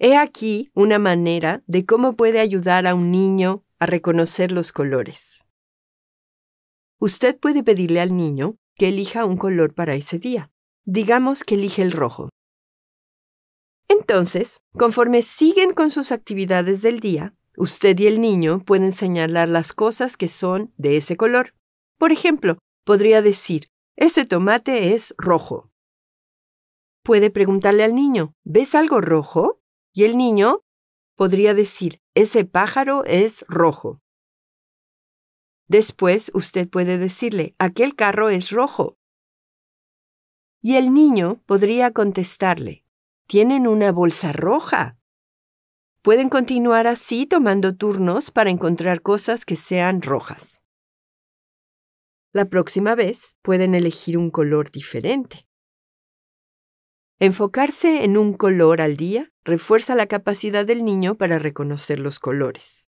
He aquí una manera de cómo puede ayudar a un niño a reconocer los colores. Usted puede pedirle al niño que elija un color para ese día. Digamos que elige el rojo. Entonces, conforme siguen con sus actividades del día, usted y el niño pueden señalar las cosas que son de ese color. Por ejemplo, podría decir, ese tomate es rojo. Puede preguntarle al niño, ¿ves algo rojo? Y el niño podría decir, ese pájaro es rojo. Después usted puede decirle, aquel carro es rojo. Y el niño podría contestarle, tienen una bolsa roja. Pueden continuar así tomando turnos para encontrar cosas que sean rojas. La próxima vez pueden elegir un color diferente. Enfocarse en un color al día refuerza la capacidad del niño para reconocer los colores.